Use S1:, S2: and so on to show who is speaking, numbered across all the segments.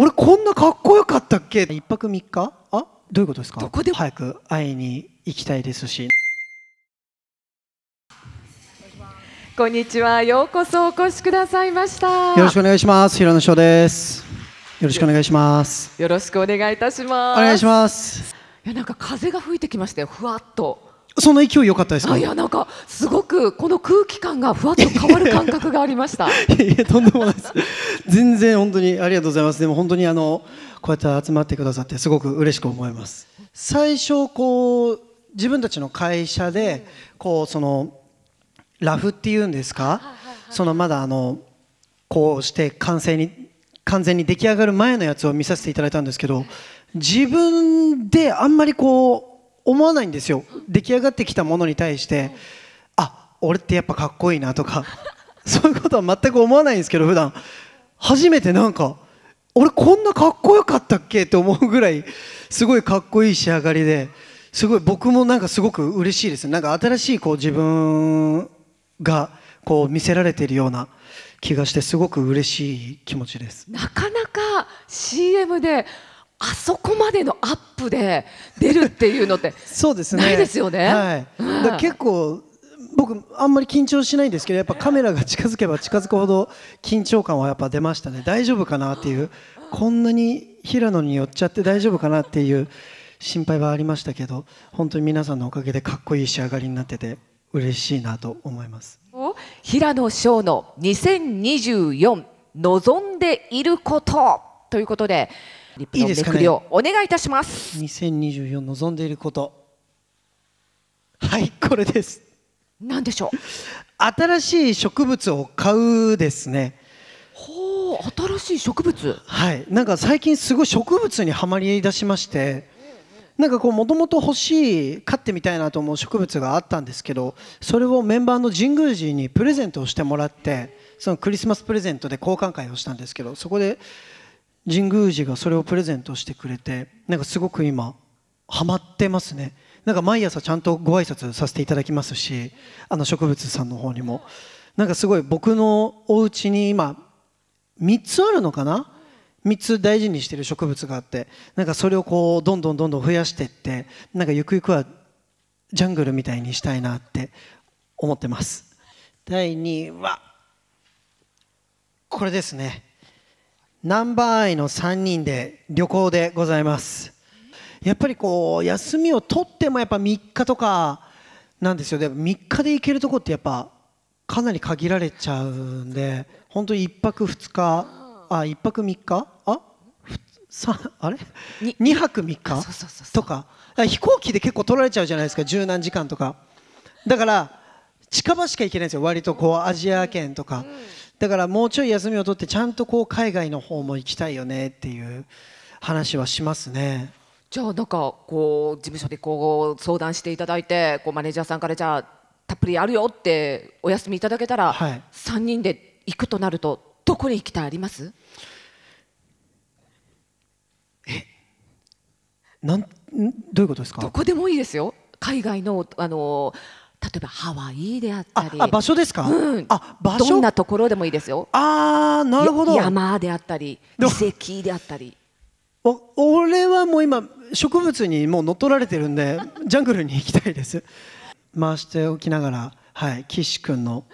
S1: 俺こんなかっこよかったっけ一泊三日あどういうことですかどこで早く会いに行きたいですし
S2: こんにちはようこそお越しくださいましたよろしくお
S1: 願いします平野翔ですよろしくお願いします
S2: よろしくお願いいたしますお願いしますいやなんか風が吹いてきましたよふわっと
S1: その勢い良かったですいやなん
S2: かすごくこの空気感がふわっと変わる感覚がありました。いやとんでも
S1: ないです。全然本当にありがとうございます。でも本当にあのこうやって集まってくださってすごく嬉しく思います。最初こう自分たちの会社でこうそのラフっていうんですか、そのまだあのこうして完成に完全に出来上がる前のやつを見させていただいたんですけど、自分であんまりこう思わないんですよ出来上がってきたものに対してあ俺ってやっぱかっこいいなとか そういうことは全く思わないんですけど普段初めてなんか俺こんなかっこよかったっけって思うぐらいすごいかっこいい仕上がりですごい僕もなんかすごく嬉しいですなんか新しいこう自分がこう見せられているような気がしてすごく嬉しい気持ちです
S2: なかなか CM でそこまでのアップで出るっていうのって そ
S1: うですねないですよね。はい、うん、結構僕あんまり緊張しないんですけどやっぱカメラが近づけば近づくほど緊張感はやっぱ出ましたね大丈夫かなっていうこんなに平野に寄っちゃって大丈夫かなっていう心配はありましたけど本当に皆さんのおかげでかっこいい仕上がりになってて嬉しいなと思います
S2: 平野翔の2024望んでいることということでリップのめくりをお願いいたします。
S1: いいすね、2024望んでいること。
S2: はい、これです。何でしょう。新しい
S1: 植物を買うですね。ほう、新しい植物。はい、なんか最近すごい植物にはまりだしまして。なんかこうもともと欲しい飼ってみたいなと思う植物があったんですけどそれをメンバーの神宮寺にプレゼントをしてもらってそのクリスマスプレゼントで交換会をしたんですけどそこで神宮寺がそれをプレゼントしてくれてなんかすごく今ハマってますねなんか毎朝ちゃんとご挨拶させていただきますしあの植物さんの方にもなんかすごい僕のお家に今3つあるのかな3つ大事にしてる植物があってなんかそれをこうどんどんどんどん増やしてってなんかゆくゆくはジャングルみたいにしたいなって思ってます第2位はこれですねナンバーアイの3人で旅行でございますやっぱりこう休みを取ってもやっぱ3日とかなんですよでも3日で行けるとこってやっぱかなり限られちゃうんで本当に1泊2日あ1泊3日あさあれ2泊3日とか飛行機で結構取られちゃうじゃないですか十何時間とかだから近場しか行けないんですよ割とこうアジア圏とか、だからもうちょい休みを取ってちゃんとこう海外の方も行きたいよねっていう話はしますね。
S2: じゃあなんかこう事務所でこう相談していただいてこうマネージャーさんからじゃあたっぷりやるよってお休みいただけたら、はい、3人で行くとなるとどこに行きたいあります
S1: えなんどういうことですかどこ
S2: でもいいですよ海外のあのー例えばハワイであったり場所ですか、うん、あ場所どんなところでもいいですよああなるほど山であったり遺跡であったり
S1: 俺はもう今植物にもう乗っ取られてるんで ジャングルに行きたいです回しておきながらはい岸君の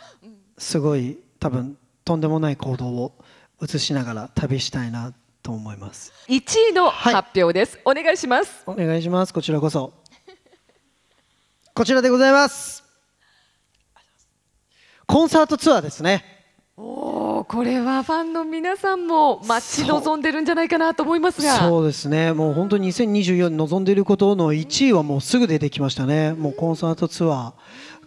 S1: すごい多分とんでもない行動を映しながら旅したいなと思います
S2: 1位の発表です、はい、お願いします
S1: お願いしますこちらこそこちらでございますコンサートツアーですね。
S2: おお、これはファンの皆さんも待ち望んでるんじゃないかなと思いますがそ
S1: うですね、もう本当に2024に望んでいることの1位はもうすぐ出てきましたね、もうコンサートツア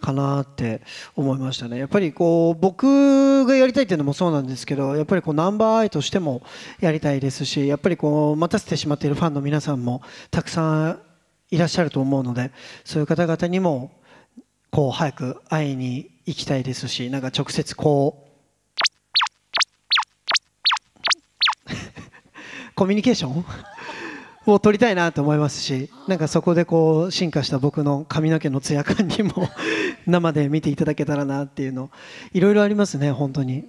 S1: ーかなって思いましたね、やっぱりこう僕がやりたいっていうのもそうなんですけど、やっぱりこうナンバーアイとしてもやりたいですし、やっぱりこう待たせてしまっているファンの皆さんもたくさんいらっしゃると思うので、そういう方々にもこう早く会いに行きたいですしなんか直接こう コミュニケーション を取りたいなと思いますしなんかそこでこう進化した僕の髪の毛のツヤ感にも 生で見ていただけたらなっていうのいろいろありますね本当に